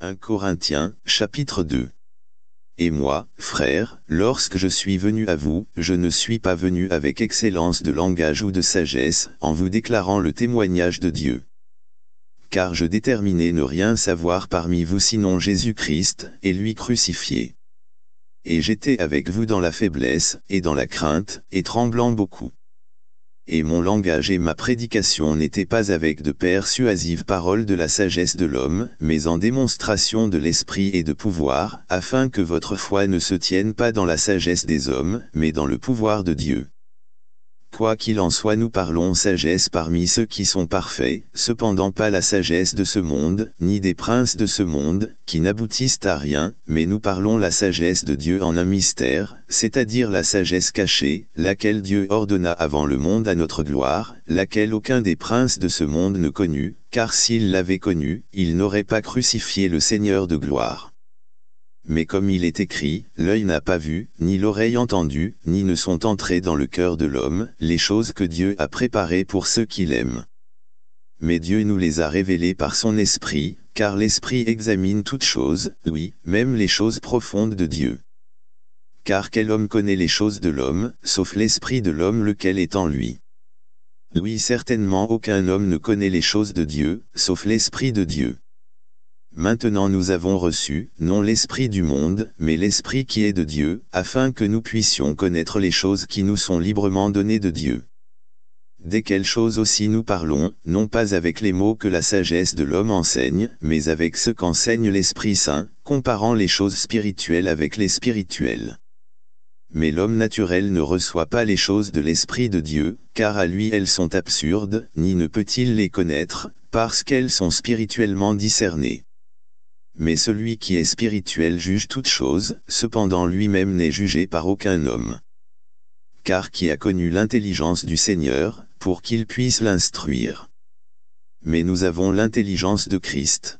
1 Corinthiens, chapitre 2. Et moi, frères, lorsque je suis venu à vous, je ne suis pas venu avec excellence de langage ou de sagesse, en vous déclarant le témoignage de Dieu. Car je déterminais ne rien savoir parmi vous sinon Jésus-Christ, et lui crucifié. Et j'étais avec vous dans la faiblesse, et dans la crainte, et tremblant beaucoup et mon langage et ma prédication n'étaient pas avec de persuasives paroles de la sagesse de l'homme, mais en démonstration de l'esprit et de pouvoir, afin que votre foi ne se tienne pas dans la sagesse des hommes, mais dans le pouvoir de Dieu. Quoi qu'il en soit nous parlons sagesse parmi ceux qui sont parfaits, cependant pas la sagesse de ce monde, ni des princes de ce monde, qui n'aboutissent à rien, mais nous parlons la sagesse de Dieu en un mystère, c'est-à-dire la sagesse cachée, laquelle Dieu ordonna avant le monde à notre gloire, laquelle aucun des princes de ce monde ne connut, car s'il l'avait connue, il n'aurait pas crucifié le Seigneur de gloire mais comme il est écrit, l'œil n'a pas vu, ni l'oreille entendu, ni ne sont entrées dans le cœur de l'homme, les choses que Dieu a préparées pour ceux qui l'aiment. Mais Dieu nous les a révélées par son esprit, car l'esprit examine toutes choses, oui, même les choses profondes de Dieu. Car quel homme connaît les choses de l'homme, sauf l'esprit de l'homme lequel est en lui Oui certainement aucun homme ne connaît les choses de Dieu, sauf l'esprit de Dieu. Maintenant nous avons reçu, non l'esprit du monde, mais l'esprit qui est de Dieu, afin que nous puissions connaître les choses qui nous sont librement données de Dieu. Desquelles choses aussi nous parlons, non pas avec les mots que la sagesse de l'homme enseigne, mais avec ce qu'enseigne l'Esprit Saint, comparant les choses spirituelles avec les spirituelles. Mais l'homme naturel ne reçoit pas les choses de l'Esprit de Dieu, car à lui elles sont absurdes, ni ne peut-il les connaître, parce qu'elles sont spirituellement discernées. Mais celui qui est spirituel juge toutes choses, cependant lui-même n'est jugé par aucun homme. Car qui a connu l'intelligence du Seigneur, pour qu'il puisse l'instruire Mais nous avons l'intelligence de Christ.